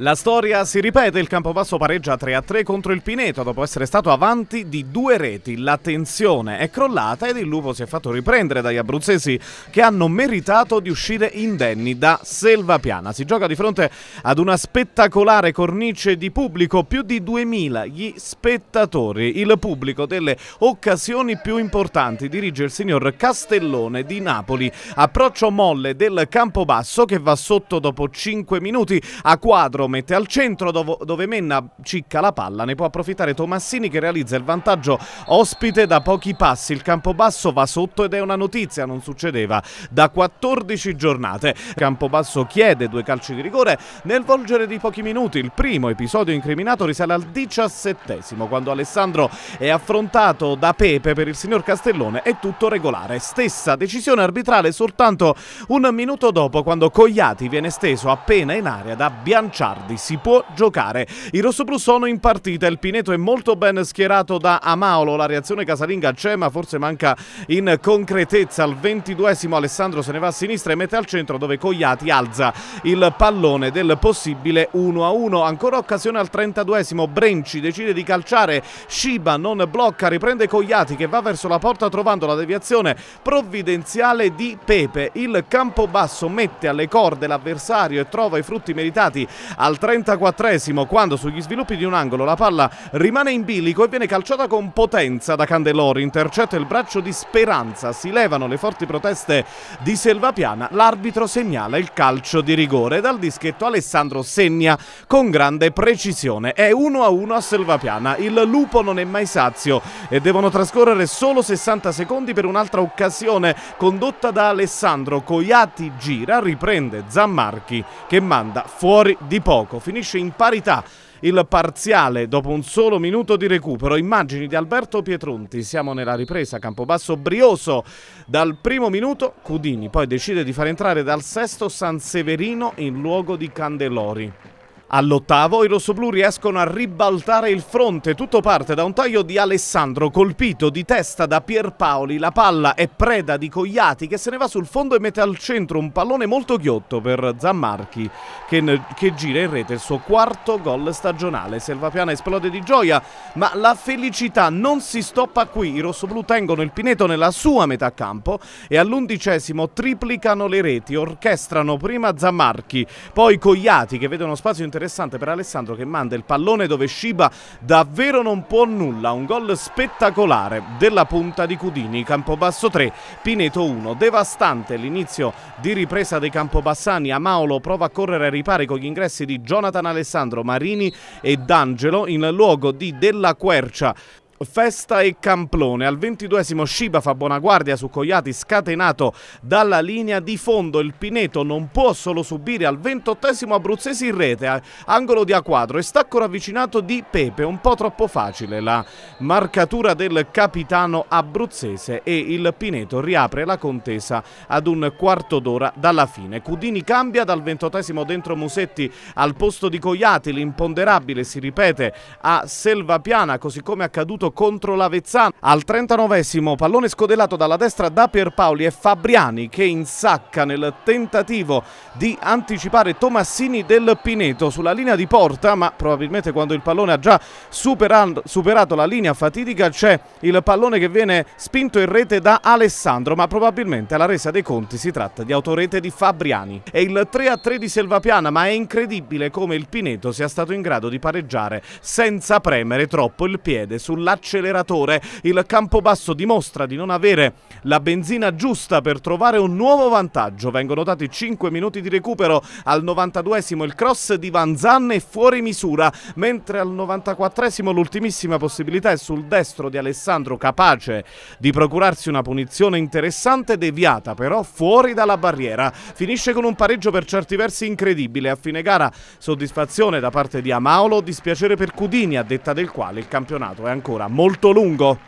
La storia si ripete, il Campobasso pareggia 3-3 contro il Pineto dopo essere stato avanti di due reti. La tensione è crollata ed il Lupo si è fatto riprendere dagli abruzzesi che hanno meritato di uscire indenni da Selvapiana. Si gioca di fronte ad una spettacolare cornice di pubblico, più di 2000 gli spettatori. Il pubblico delle occasioni più importanti dirige il signor Castellone di Napoli. Approccio molle del Campobasso che va sotto dopo 5 minuti a quadro mette al centro dove, dove Menna cicca la palla, ne può approfittare Tomassini che realizza il vantaggio ospite da pochi passi, il Campobasso va sotto ed è una notizia, non succedeva da 14 giornate. Campobasso chiede due calci di rigore nel volgere di pochi minuti, il primo episodio incriminato risale al 17 quando Alessandro è affrontato da Pepe per il signor Castellone è tutto regolare, stessa decisione arbitrale soltanto un minuto dopo quando Cogliati viene steso appena in area da Bianciar tardi, si può giocare. I rossoblù sono in partita, il Pineto è molto ben schierato da Amaolo, la reazione casalinga c'è ma forse manca in concretezza. Al 22esimo Alessandro se ne va a sinistra e mette al centro dove Cogliati alza il pallone del possibile 1-1. Ancora occasione al 32esimo, Brenci decide di calciare, Shiba non blocca, riprende Cogliati che va verso la porta trovando la deviazione provvidenziale di Pepe. Il campo basso mette alle corde l'avversario e trova i frutti meritati al 34esimo quando sugli sviluppi di un angolo la palla rimane in bilico e viene calciata con potenza da Candelori, intercetta il braccio di Speranza, si levano le forti proteste di Selvapiana, l'arbitro segnala il calcio di rigore dal dischetto Alessandro segna con grande precisione, è 1-1 a, a Selvapiana, il lupo non è mai sazio e devono trascorrere solo 60 secondi per un'altra occasione condotta da Alessandro, Coiati gira, riprende Zammarchi che manda fuori di poco gioco, finisce in parità il parziale dopo un solo minuto di recupero. Immagini di Alberto Pietronti, siamo nella ripresa, Campobasso brioso dal primo minuto, Cudini poi decide di far entrare dal sesto San Severino in luogo di Candelori. All'ottavo i rossoblù riescono a ribaltare il fronte, tutto parte da un taglio di Alessandro colpito di testa da Pierpaoli, la palla è preda di Cogliati che se ne va sul fondo e mette al centro un pallone molto ghiotto per Zammarchi che, che gira in rete il suo quarto gol stagionale. Selvapiana esplode di gioia ma la felicità non si stoppa qui, i rossoblù tengono il Pineto nella sua metà campo e all'undicesimo triplicano le reti, orchestrano prima Zammarchi, poi Cogliati che vedono spazio interno interessante per Alessandro che manda il pallone dove Shiba davvero non può nulla. Un gol spettacolare della punta di Cudini. Campobasso 3, Pineto 1. Devastante l'inizio di ripresa dei Campobassani. Amaolo prova a correre ai ripari con gli ingressi di Jonathan Alessandro, Marini e D'Angelo in luogo di Della Quercia. Festa e Camplone. Al ventiduesimo Sciba fa buona guardia su Coiati scatenato dalla linea di fondo. Il Pineto non può solo subire al ventottesimo Abruzzesi in rete, angolo di A4 e stacco ravvicinato di Pepe. Un po' troppo facile la marcatura del capitano abruzzese e il Pineto riapre la contesa ad un quarto d'ora dalla fine. Cudini cambia dal ventottesimo dentro Musetti al posto di Coiati. L'imponderabile si ripete a Selvapiana così come accaduto battuto contro l'Avezzano. Al 39esimo pallone scodelato dalla destra da Pierpaoli e Fabriani che insacca nel tentativo di anticipare Tomassini del Pineto sulla linea di porta ma probabilmente quando il pallone ha già superato la linea fatidica c'è il pallone che viene spinto in rete da Alessandro ma probabilmente alla resa dei conti si tratta di autorete di Fabriani. È il 3-3 di Selvapiana ma è incredibile come il Pineto sia stato in grado di pareggiare senza premere troppo il piede sulla acceleratore. Il campo basso dimostra di non avere la benzina giusta per trovare un nuovo vantaggio. Vengono dati 5 minuti di recupero al 92esimo il cross di Van Zanne è fuori misura, mentre al 94esimo l'ultimissima possibilità è sul destro di Alessandro capace di procurarsi una punizione interessante deviata però fuori dalla barriera. Finisce con un pareggio per certi versi incredibile. A fine gara soddisfazione da parte di Amaolo, dispiacere per Cudini a detta del quale il campionato è ancora molto lungo.